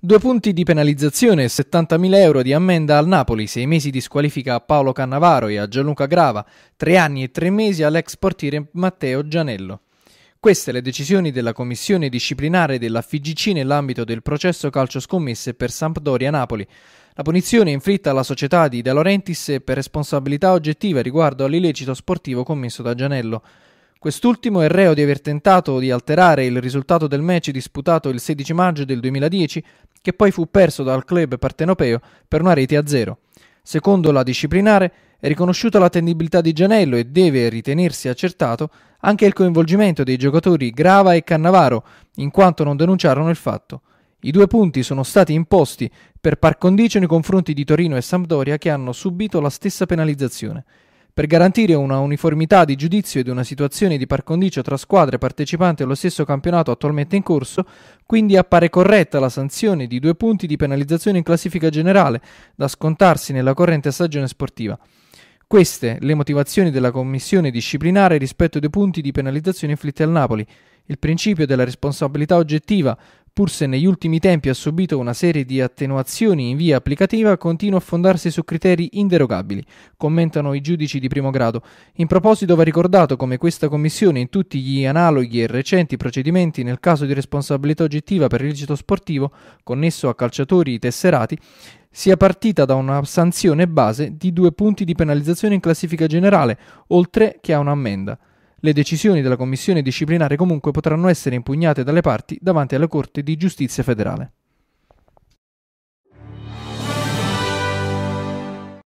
Due punti di penalizzazione e 70.000 euro di ammenda al Napoli, sei mesi di squalifica a Paolo Cannavaro e a Gianluca Grava, tre anni e tre mesi all'ex portiere Matteo Gianello. Queste le decisioni della commissione disciplinare della FIGC nell'ambito del processo calcio scommesse per Sampdoria Napoli. La punizione inflitta alla società di De Laurentiis per responsabilità oggettiva riguardo all'illecito sportivo commesso da Gianello. Quest'ultimo è reo di aver tentato di alterare il risultato del match disputato il 16 maggio del 2010, che poi fu perso dal club partenopeo per una rete a zero. Secondo la disciplinare, è riconosciuta la tendibilità di Gianello e deve ritenersi accertato anche il coinvolgimento dei giocatori Grava e Cannavaro, in quanto non denunciarono il fatto. I due punti sono stati imposti per par condicio nei confronti di Torino e Sampdoria che hanno subito la stessa penalizzazione per garantire una uniformità di giudizio ed una situazione di par condicio tra squadre partecipanti allo stesso campionato attualmente in corso, quindi appare corretta la sanzione di due punti di penalizzazione in classifica generale da scontarsi nella corrente stagione sportiva. Queste le motivazioni della commissione disciplinare rispetto ai due punti di penalizzazione inflitti al Napoli, il principio della responsabilità oggettiva pur se negli ultimi tempi ha subito una serie di attenuazioni in via applicativa, continua a fondarsi su criteri inderogabili, commentano i giudici di primo grado. In proposito va ricordato come questa Commissione in tutti gli analoghi e recenti procedimenti nel caso di responsabilità oggettiva per illecito sportivo connesso a calciatori tesserati sia partita da una sanzione base di due punti di penalizzazione in classifica generale, oltre che a un'ammenda. Le decisioni della Commissione disciplinare comunque potranno essere impugnate dalle parti davanti alla Corte di giustizia federale.